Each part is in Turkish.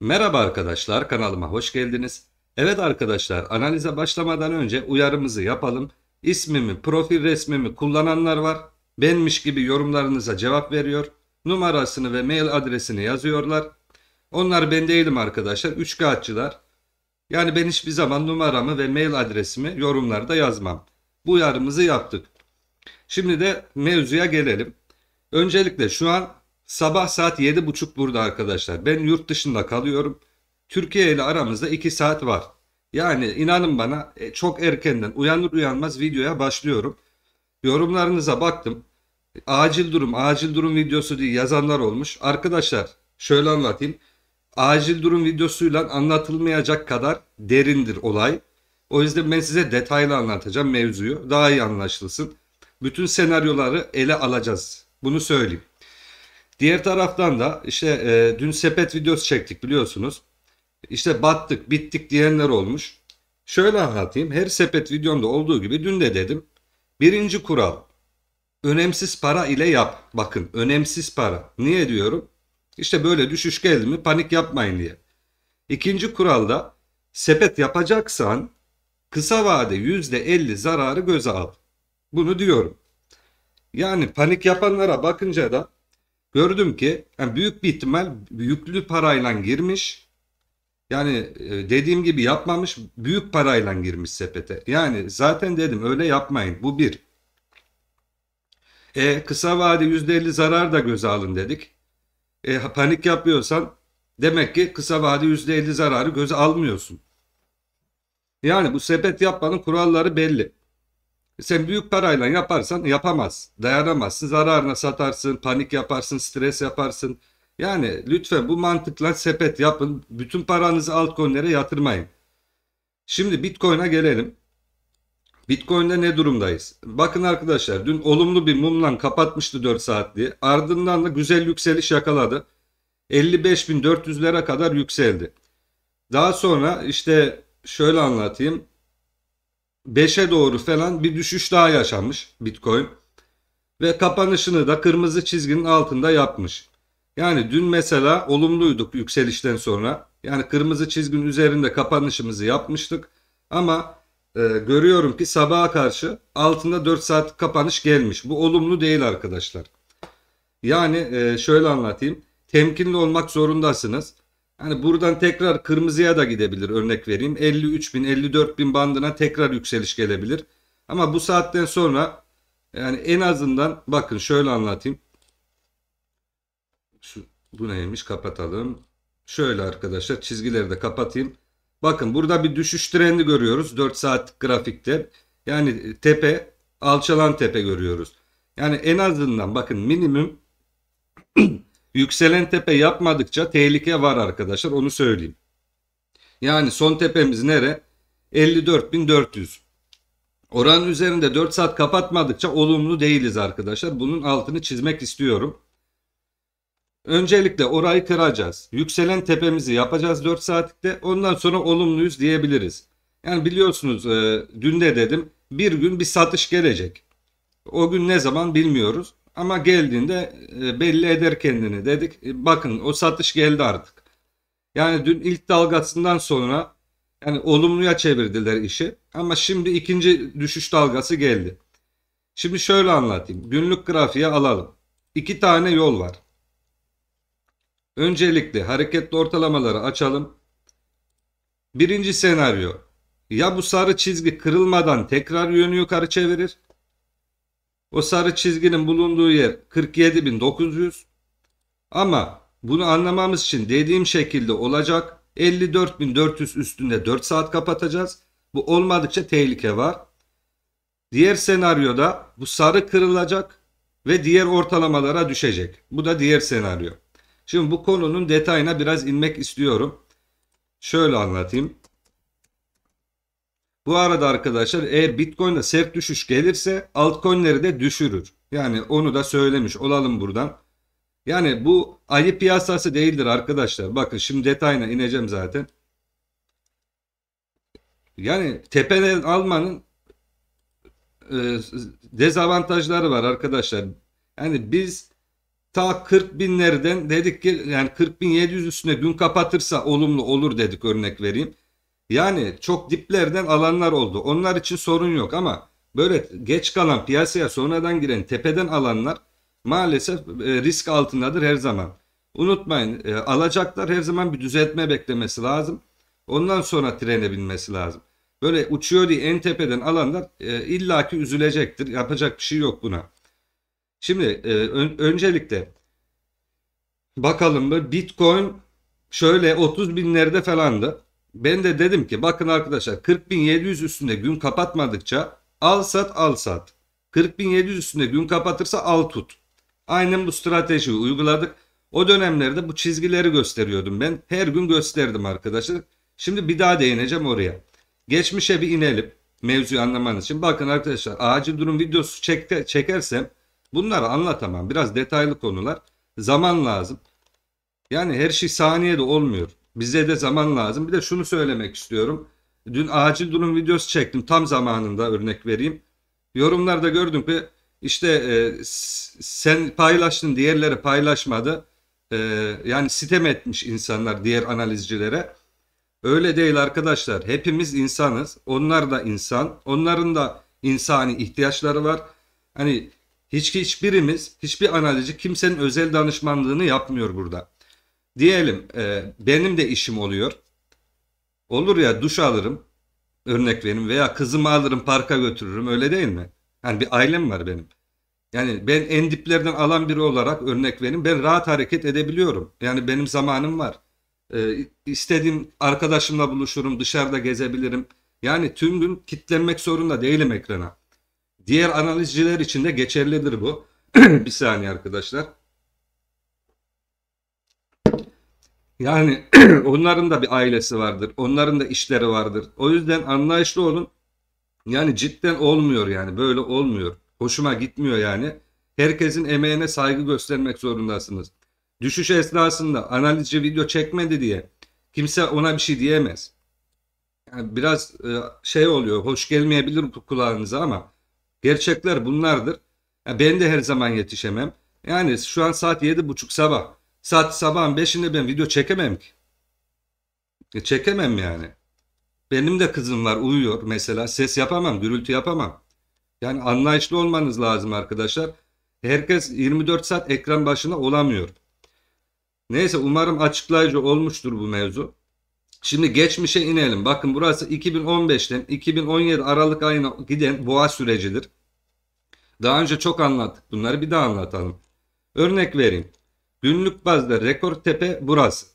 Merhaba arkadaşlar kanalıma hoş geldiniz. Evet arkadaşlar analize başlamadan önce uyarımızı yapalım. İsmimi profil resmimi kullananlar var. Benmiş gibi yorumlarınıza cevap veriyor. Numarasını ve mail adresini yazıyorlar. Onlar ben değilim arkadaşlar. Üç Üçkağıtçılar. Yani ben hiçbir zaman numaramı ve mail adresimi yorumlarda yazmam. Bu uyarımızı yaptık. Şimdi de mevzuya gelelim. Öncelikle şu an Sabah saat 7.30 burada arkadaşlar. Ben yurt dışında kalıyorum. Türkiye ile aramızda 2 saat var. Yani inanın bana e, çok erkenden uyanır uyanmaz videoya başlıyorum. Yorumlarınıza baktım. Acil durum, acil durum videosu diye yazanlar olmuş. Arkadaşlar şöyle anlatayım. Acil durum videosuyla anlatılmayacak kadar derindir olay. O yüzden ben size detaylı anlatacağım mevzuyu. Daha iyi anlaşılsın. Bütün senaryoları ele alacağız. Bunu söyleyeyim. Diğer taraftan da işte e, dün sepet videosu çektik biliyorsunuz. İşte battık, bittik diyenler olmuş. Şöyle anlatayım. Her sepet videomda olduğu gibi dün de dedim. Birinci kural. Önemsiz para ile yap. Bakın önemsiz para. Niye diyorum? İşte böyle düşüş geldi mi panik yapmayın diye. İkinci kuralda sepet yapacaksan kısa vade %50 zararı göze al. Bunu diyorum. Yani panik yapanlara bakınca da Gördüm ki yani büyük bir ihtimal yüklü parayla girmiş. Yani e, dediğim gibi yapmamış büyük parayla girmiş sepete. Yani zaten dedim öyle yapmayın bu bir. E, kısa vade %50 zarar da göze alın dedik. E, panik yapıyorsan demek ki kısa vade %50 zararı göze almıyorsun. Yani bu sepet yapmanın kuralları belli. Sen büyük parayla yaparsan yapamaz. Dayanamazsın. Zararına satarsın. Panik yaparsın. Stres yaparsın. Yani lütfen bu mantıkla sepet yapın. Bütün paranızı altcoin'lere yatırmayın. Şimdi Bitcoin'a gelelim. Bitcoin'de ne durumdayız? Bakın arkadaşlar dün olumlu bir mumla kapatmıştı 4 saatliği. Ardından da güzel yükseliş yakaladı. 55.400'lere kadar yükseldi. Daha sonra işte şöyle anlatayım. 5'e doğru falan bir düşüş daha yaşanmış Bitcoin. Ve kapanışını da kırmızı çizginin altında yapmış. Yani dün mesela olumluyduk yükselişten sonra. Yani kırmızı çizginin üzerinde kapanışımızı yapmıştık. Ama e, görüyorum ki sabaha karşı altında 4 saat kapanış gelmiş. Bu olumlu değil arkadaşlar. Yani e, şöyle anlatayım. Temkinli olmak zorundasınız. Hani buradan tekrar kırmızıya da gidebilir örnek vereyim. 53 bin 54 bin bandına tekrar yükseliş gelebilir. Ama bu saatten sonra yani en azından bakın şöyle anlatayım. Şu, bu neymiş kapatalım. Şöyle arkadaşlar çizgileri de kapatayım. Bakın burada bir düşüş trendi görüyoruz 4 saatlik grafikte. Yani tepe alçalan tepe görüyoruz. Yani en azından bakın minimum yükselen tepe yapmadıkça tehlike var arkadaşlar onu söyleyeyim. Yani son tepemiz nere? 54.400. Oranın üzerinde 4 saat kapatmadıkça olumlu değiliz arkadaşlar. Bunun altını çizmek istiyorum. Öncelikle orayı kıracağız. Yükselen tepemizi yapacağız 4 saatlikte. Ondan sonra olumluyuz diyebiliriz. Yani biliyorsunuz e, dün de dedim bir gün bir satış gelecek. O gün ne zaman bilmiyoruz. Ama geldiğinde e, belli eder kendini dedik. E, bakın o satış geldi artık. Yani dün ilk dalgasından sonra yani olumluya çevirdiler işi. Ama şimdi ikinci düşüş dalgası geldi. Şimdi şöyle anlatayım. Günlük grafiğe alalım. İki tane yol var. Öncelikle hareketli ortalamaları açalım. Birinci senaryo. Ya bu sarı çizgi kırılmadan tekrar yönü yukarı çevirir o sarı çizginin bulunduğu yer 47.900 ama bunu anlamamız için dediğim şekilde olacak 54.400 üstünde 4 saat kapatacağız. Bu olmadıkça tehlike var. Diğer senaryoda bu sarı kırılacak ve diğer ortalamalara düşecek. Bu da diğer senaryo. Şimdi bu konunun detayına biraz inmek istiyorum. Şöyle anlatayım. Bu arada arkadaşlar eğer Bitcoin'de sert düşüş gelirse altcoin'leri de düşürür. Yani onu da söylemiş olalım buradan. Yani bu ayı piyasası değildir arkadaşlar. Bakın şimdi detayına ineceğim zaten. Yani tepeden almanın e, dezavantajları var arkadaşlar. Yani biz ta 40 binlerden dedik ki yani 40 bin 700 üstüne gün kapatırsa olumlu olur dedik örnek vereyim. Yani çok diplerden alanlar oldu. Onlar için sorun yok ama böyle geç kalan piyasaya sonradan giren tepeden alanlar maalesef e, risk altındadır her zaman. Unutmayın e, alacaklar her zaman bir düzeltme beklemesi lazım. Ondan sonra trene binmesi lazım. Böyle uçuyor diye en tepeden alanlar e, illaki üzülecektir. Yapacak bir şey yok buna. Şimdi e, öncelikle bakalım Bitcoin şöyle 30 binlerde falandı ben de dedim ki bakın arkadaşlar 40.700 üstünde gün kapatmadıkça al sat al sat. 40.700 üstünde gün kapatırsa al tut. Aynen bu stratejiyi uyguladık. O dönemlerde bu çizgileri gösteriyordum ben. Her gün gösterdim arkadaşlar. Şimdi bir daha değineceğim oraya. Geçmişe bir inelim mevzuyu anlamanız için. Bakın arkadaşlar acil durum videosu çekte, çekersem bunları anlatamam. Biraz detaylı konular. Zaman lazım. Yani her şey saniyede olmuyor. Bize de zaman lazım. Bir de şunu söylemek istiyorum. Dün acil durum videosu çektim. Tam zamanında örnek vereyim. Yorumlarda gördüm ki işte e, sen paylaştın diğerleri paylaşmadı. E, yani sitem etmiş insanlar diğer analizcilere. Öyle değil arkadaşlar. Hepimiz insanız. Onlar da insan. Onların da insani ihtiyaçları var. Hani hiç hiçbirimiz, hiçbir analizci kimsenin özel danışmanlığını yapmıyor burada. Diyelim e, benim de işim oluyor. Olur ya duş alırım. Örnek verim veya kızımı alırım parka götürürüm öyle değil mi? Yani bir ailem var benim. Yani ben en diplerden alan biri olarak örnek verim ben rahat hareket edebiliyorum. Yani benim zamanım var. Ee, istediğim arkadaşımla buluşurum, dışarıda gezebilirim. Yani tüm gün kitlenmek zorunda değilim ekrana. Diğer analizciler için de geçerlidir bu. bir saniye arkadaşlar. Yani onların da bir ailesi vardır. Onların da işleri vardır. O yüzden anlayışlı olun. Yani cidden olmuyor yani. Böyle olmuyor. Hoşuma gitmiyor yani. Herkesin emeğine saygı göstermek zorundasınız. Düşüş esnasında analizci video çekmedi diye kimse ona bir şey diyemez. Yani biraz e, şey oluyor. Hoş gelmeyebilir kulağınıza ama gerçekler bunlardır. Yani ben de her zaman yetişemem. Yani şu an saat 7.30 sabah. Saat sabahın 5'inde ben video çekemem ki. E çekemem yani. Benim de kızım var uyuyor mesela. Ses yapamam, gürültü yapamam. Yani anlayışlı olmanız lazım arkadaşlar. Herkes 24 saat ekran başına olamıyor. Neyse umarım açıklayıcı olmuştur bu mevzu. Şimdi geçmişe inelim. Bakın burası 2015'ten 2017 Aralık ayına giden boğa sürecidir. Daha önce çok anlattık bunları bir daha anlatalım. Örnek vereyim. Günlük bazda rekor tepe burası.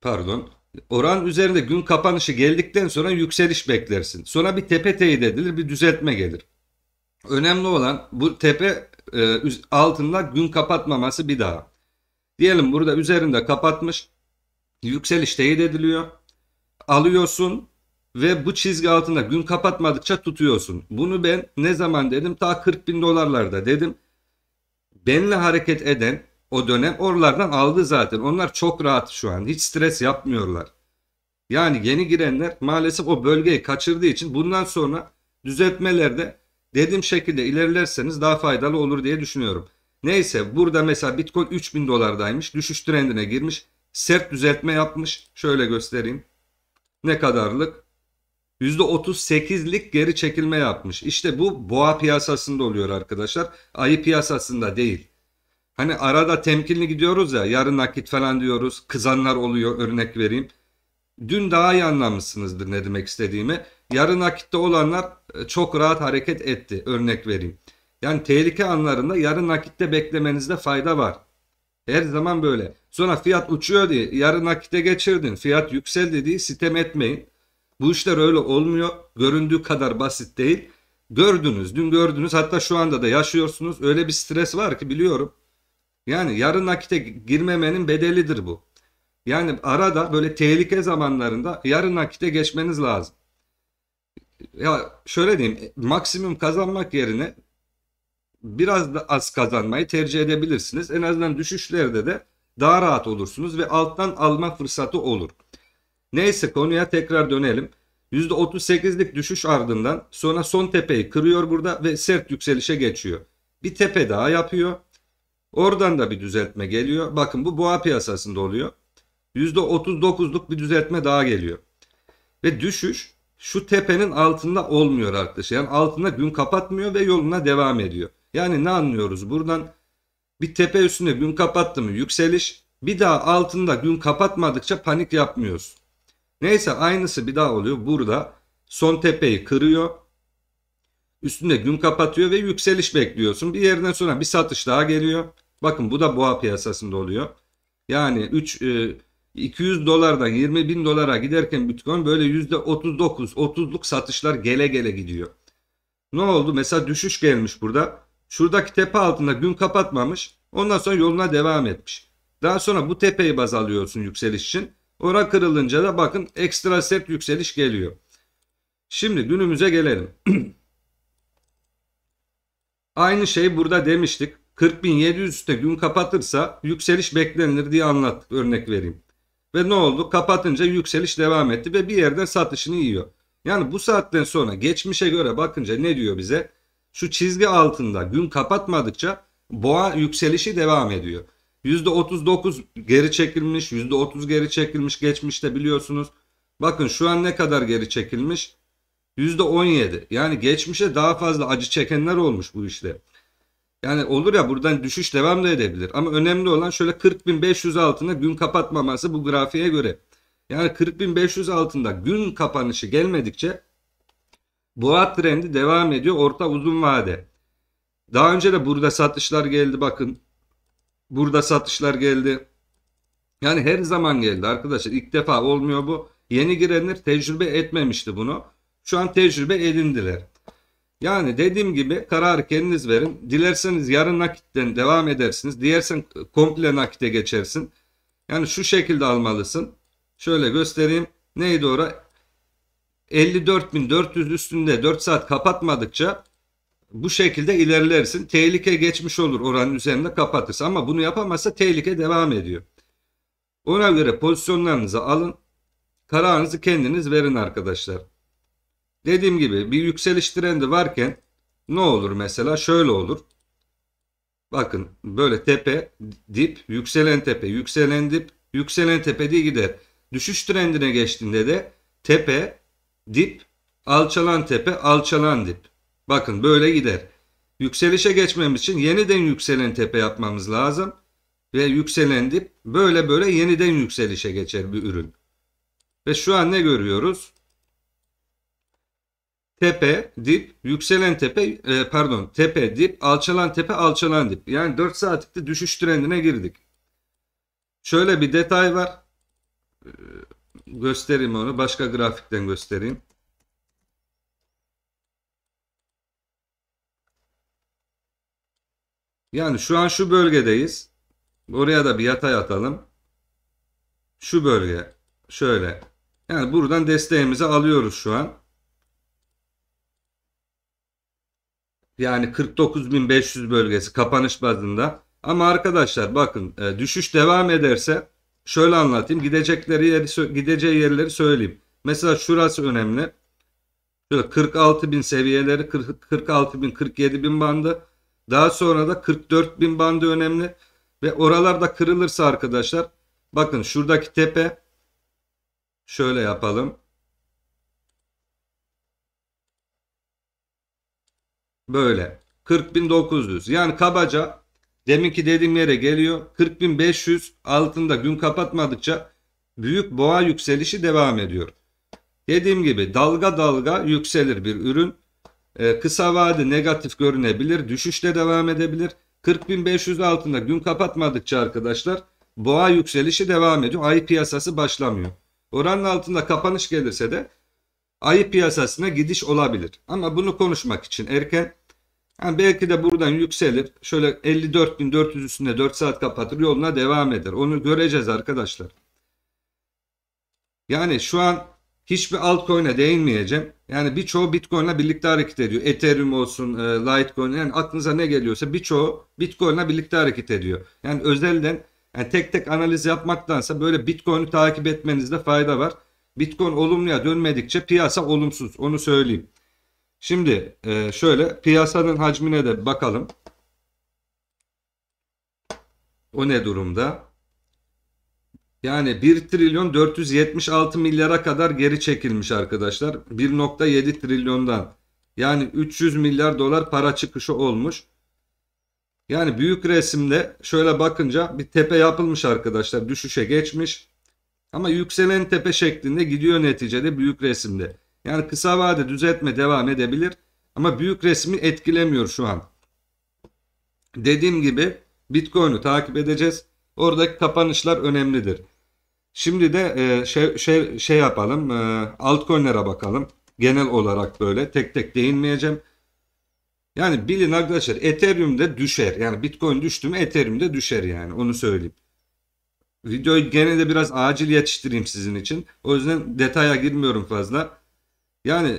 Pardon. Oran üzerinde gün kapanışı geldikten sonra yükseliş beklersin. Sonra bir tepe teyit edilir, bir düzeltme gelir. Önemli olan bu tepe e, altında gün kapatmaması bir daha. Diyelim burada üzerinde kapatmış. Yükseliş teyit ediliyor. Alıyorsun ve bu çizgi altında gün kapatmadıkça tutuyorsun. Bunu ben ne zaman dedim? Ta 40 bin dolarlarda dedim benle hareket eden o dönem oralardan aldı zaten. Onlar çok rahat şu an. Hiç stres yapmıyorlar. Yani yeni girenler maalesef o bölgeyi kaçırdığı için bundan sonra düzeltmelerde dediğim şekilde ilerlerseniz daha faydalı olur diye düşünüyorum. Neyse burada mesela Bitcoin 3000 dolardaymış. Düşüş trendine girmiş. Sert düzeltme yapmış. Şöyle göstereyim. Ne kadarlık? %38'lik geri çekilme yapmış. İşte bu boğa piyasasında oluyor arkadaşlar. Ayı piyasasında değil. Hani arada temkinli gidiyoruz ya yarın nakit falan diyoruz. Kızanlar oluyor örnek vereyim. Dün daha iyi anlamışsınızdır ne demek istediğimi. Yarın nakitte olanlar e, çok rahat hareket etti örnek vereyim. Yani tehlike anlarında yarın nakitte beklemenizde fayda var. Her zaman böyle. Sonra fiyat uçuyor diye yarın nakite geçirdin. Fiyat yükseldi diye sitem etmeyin. Bu işler öyle olmuyor. Göründüğü kadar basit değil. Gördünüz, dün gördünüz hatta şu anda da yaşıyorsunuz. Öyle bir stres var ki biliyorum. Yani yarın nakite girmemenin bedelidir bu. Yani arada böyle tehlike zamanlarında yarın nakite geçmeniz lazım. Ya şöyle diyeyim maksimum kazanmak yerine biraz da az kazanmayı tercih edebilirsiniz. En azından düşüşlerde de daha rahat olursunuz ve alttan alma fırsatı olur. Neyse konuya tekrar dönelim. %38'lik düşüş ardından sonra son tepeyi kırıyor burada ve sert yükselişe geçiyor. Bir tepe daha yapıyor. Oradan da bir düzeltme geliyor. Bakın bu boğa piyasasında oluyor. %39'luk bir düzeltme daha geliyor. Ve düşüş şu tepenin altında olmuyor arkadaşlar. Yani altında gün kapatmıyor ve yoluna devam ediyor. Yani ne anlıyoruz buradan? Bir tepe üstünde gün kapattı mı yükseliş. Bir daha altında gün kapatmadıkça panik yapmıyoruz. Neyse aynısı bir daha oluyor. Burada son tepeyi kırıyor. Üstünde gün kapatıyor ve yükseliş bekliyorsun. Bir yerden sonra bir satış daha geliyor. Bakın bu da boğa piyasasında oluyor. Yani 3 200 e, dolardan 20 bin dolara giderken Bitcoin böyle %39 30'luk satışlar gele gele gidiyor. Ne oldu? Mesela düşüş gelmiş burada. Şuradaki tepe altında gün kapatmamış. Ondan sonra yoluna devam etmiş. Daha sonra bu tepeyi baz alıyorsun yükseliş için. Ora kırılınca da bakın ekstra sert yükseliş geliyor. Şimdi günümüze gelelim. Aynı şey burada demiştik. 40.700 üstte gün kapatırsa yükseliş beklenir diye anlattık örnek vereyim. Ve ne oldu? Kapatınca yükseliş devam etti ve bir yerden satışını yiyor. Yani bu saatten sonra geçmişe göre bakınca ne diyor bize? Şu çizgi altında gün kapatmadıkça boğa yükselişi devam ediyor. %39 geri çekilmiş, %30 geri çekilmiş geçmişte biliyorsunuz. Bakın şu an ne kadar geri çekilmiş? %17. Yani geçmişe daha fazla acı çekenler olmuş bu işte. Yani olur ya buradan düşüş devam da edebilir. Ama önemli olan şöyle 40.500 altında gün kapatmaması bu grafiğe göre. Yani 40.500 altında gün kapanışı gelmedikçe boğa trendi devam ediyor orta uzun vade. Daha önce de burada satışlar geldi bakın. Burada satışlar geldi. Yani her zaman geldi arkadaşlar. İlk defa olmuyor bu. Yeni girenler tecrübe etmemişti bunu. Şu an tecrübe edindiler. Yani dediğim gibi kararı kendiniz verin. Dilerseniz yarın nakitten devam edersiniz. Dilersen komple nakite geçersin. Yani şu şekilde almalısın. Şöyle göstereyim. Neydi ora? 54.400 üstünde 4 saat kapatmadıkça bu şekilde ilerlersin. Tehlike geçmiş olur oranın üzerinde kapatırsın. ama bunu yapamazsa tehlike devam ediyor. Ona göre pozisyonlarınızı alın. Kararınızı kendiniz verin arkadaşlar. Dediğim gibi bir yükseliş trendi varken ne olur mesela şöyle olur. Bakın böyle tepe, dip, yükselen tepe, yükselen dip, yükselen tepe diye gider. Düşüş trendine geçtiğinde de tepe, dip, alçalan tepe, alçalan dip. Bakın böyle gider. Yükselişe geçmemiz için yeniden yükselen tepe yapmamız lazım. Ve yükselen böyle böyle yeniden yükselişe geçer bir ürün. Ve şu an ne görüyoruz? Tepe, dip, yükselen tepe, e, pardon tepe, dip, alçalan tepe, alçalan dip. Yani 4 saatlikte düşüş trendine girdik. Şöyle bir detay var. E, göstereyim onu. Başka grafikten göstereyim. Yani şu an şu bölgedeyiz. Oraya da bir yatay atalım. Şu bölge. Şöyle. Yani buradan desteğimizi alıyoruz şu an. Yani 49.500 bölgesi kapanış bazında. Ama arkadaşlar bakın e, düşüş devam ederse şöyle anlatayım. Gidecekleri yeri, gideceği yerleri söyleyeyim. Mesela şurası önemli. Şöyle 46 seviyeleri 46.000-47.000 bandı. Daha sonra da 44 bin bandı önemli. Ve oralarda kırılırsa arkadaşlar bakın şuradaki tepe şöyle yapalım. Böyle 40.900 yani kabaca deminki dediğim yere geliyor 40.500 altında gün kapatmadıkça büyük boğa yükselişi devam ediyor. Dediğim gibi dalga dalga yükselir bir ürün. Ee, kısa vade negatif görünebilir. Düşüşle devam edebilir. 40.500 altında gün kapatmadıkça arkadaşlar boğa yükselişi devam ediyor. Ayı piyasası başlamıyor. Oranın altında kapanış gelirse de ayı piyasasına gidiş olabilir. Ama bunu konuşmak için erken. Yani belki de buradan yükselip Şöyle 54.400 üstünde 4 saat kapatır yoluna devam eder. Onu göreceğiz arkadaşlar. Yani şu an hiçbir altcoin'e değinmeyeceğim. Yani birçoğu Bitcoin'le birlikte hareket ediyor. Ethereum olsun, e, Litecoin yani aklınıza ne geliyorsa birçoğu Bitcoin'le birlikte hareket ediyor. Yani özelden yani tek tek analiz yapmaktansa böyle Bitcoin'i takip etmenizde fayda var. Bitcoin olumluya dönmedikçe piyasa olumsuz onu söyleyeyim. Şimdi e, şöyle piyasanın hacmine de bakalım. O ne durumda? Yani 1 trilyon 476 milyara kadar geri çekilmiş arkadaşlar. 1.7 trilyondan. Yani 300 milyar dolar para çıkışı olmuş. Yani büyük resimde şöyle bakınca bir tepe yapılmış arkadaşlar. Düşüşe geçmiş. Ama yükselen tepe şeklinde gidiyor neticede büyük resimde. Yani kısa vade düzeltme devam edebilir. Ama büyük resmi etkilemiyor şu an. Dediğim gibi Bitcoin'u takip edeceğiz. Oradaki kapanışlar önemlidir. Şimdi de e, şey, şey, şey yapalım. E, altcoin'lere bakalım. Genel olarak böyle tek tek değinmeyeceğim. Yani bilin arkadaşlar Ethereum de düşer. Yani Bitcoin düştü mü Ethereum de düşer yani onu söyleyeyim. Videoyu gene de biraz acil yetiştireyim sizin için. O yüzden detaya girmiyorum fazla. Yani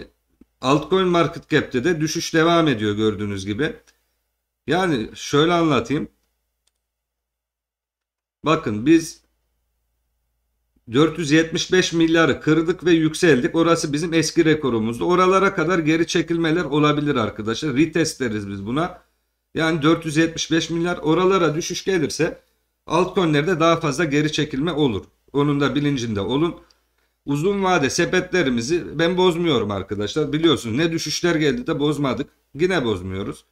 altcoin market cap'te de düşüş devam ediyor gördüğünüz gibi. Yani şöyle anlatayım. Bakın biz 475 milyarı kırdık ve yükseldik. Orası bizim eski rekorumuzdu. Oralara kadar geri çekilmeler olabilir arkadaşlar. Retest deriz biz buna. Yani 475 milyar oralara düşüş gelirse altcoin'lerde daha fazla geri çekilme olur. Onun da bilincinde olun. Uzun vade sepetlerimizi ben bozmuyorum arkadaşlar. Biliyorsunuz ne düşüşler geldi de bozmadık. Yine bozmuyoruz.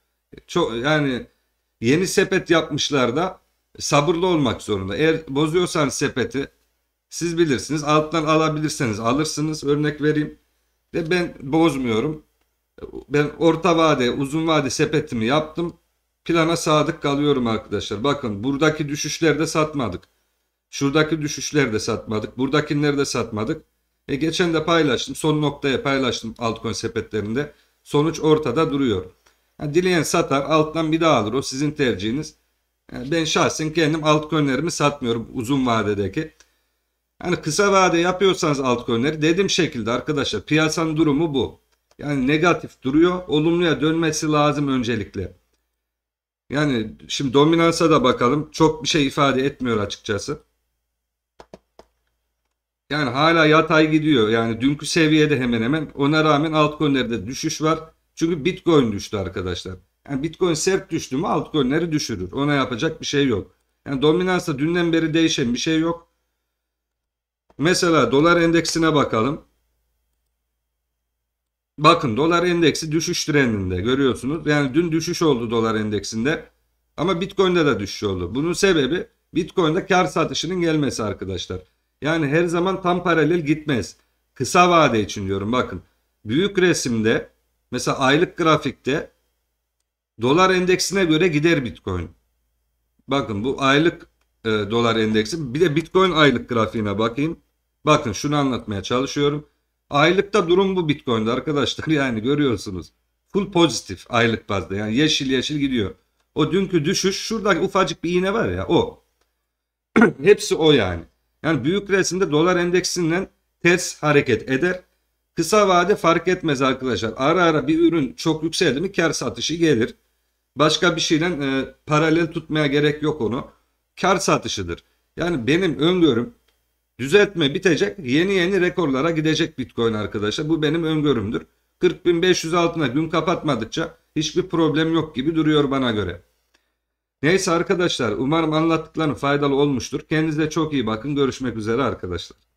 Çok yani yeni sepet yapmışlar da sabırlı olmak zorunda. Eğer bozuyorsan sepeti siz bilirsiniz. Alttan alabilirseniz alırsınız. Örnek vereyim. Ve ben bozmuyorum. Ben orta vade, uzun vade sepetimi yaptım. Plana sadık kalıyorum arkadaşlar. Bakın buradaki düşüşlerde satmadık. Şuradaki düşüşlerde satmadık. Buradakileri de satmadık. E geçen de paylaştım. Son noktaya paylaştım altcoin sepetlerinde. Sonuç ortada duruyor. Yani dileyen satar alttan bir daha alır. O sizin tercihiniz. Yani e, ben şahsen kendim altcoinlerimi satmıyorum uzun vadedeki. Yani kısa vade yapıyorsanız altcoin'leri dediğim şekilde arkadaşlar piyasanın durumu bu. Yani negatif duruyor. Olumluya dönmesi lazım öncelikle. Yani şimdi dominansa da bakalım. Çok bir şey ifade etmiyor açıkçası. Yani hala yatay gidiyor. Yani dünkü seviyede hemen hemen. Ona rağmen altcoin'lerde düşüş var. Çünkü Bitcoin düştü arkadaşlar. Yani Bitcoin sert düştü mü altcoin'leri düşürür. Ona yapacak bir şey yok. Yani dominansa dünden beri değişen bir şey yok. Mesela dolar endeksine bakalım. Bakın dolar endeksi düşüş trendinde görüyorsunuz. Yani dün düşüş oldu dolar endeksinde. Ama Bitcoin'de de düşüş oldu. Bunun sebebi Bitcoin'de kar satışının gelmesi arkadaşlar. Yani her zaman tam paralel gitmez. Kısa vade için diyorum bakın. Büyük resimde mesela aylık grafikte dolar endeksine göre gider Bitcoin. Bakın bu aylık e, dolar endeksi. Bir de Bitcoin aylık grafiğine bakayım. Bakın şunu anlatmaya çalışıyorum. Aylıkta durum bu Bitcoin'de arkadaşlar yani görüyorsunuz. Full pozitif aylık bazda yani yeşil yeşil gidiyor. O dünkü düşüş şuradaki ufacık bir iğne var ya o. Hepsi o yani. Yani büyük resimde dolar endeksinden ters hareket eder. Kısa vade fark etmez arkadaşlar. Ara ara bir ürün çok yükseldi mi kar satışı gelir. Başka bir şeyle e, paralel tutmaya gerek yok onu. Kar satışıdır. Yani benim öngörüm Düzeltme bitecek. Yeni yeni rekorlara gidecek Bitcoin arkadaşlar. Bu benim öngörümdür. 40.500 altına gün kapatmadıkça hiçbir problem yok gibi duruyor bana göre. Neyse arkadaşlar umarım anlattıklarım faydalı olmuştur. Kendinize çok iyi bakın. Görüşmek üzere arkadaşlar.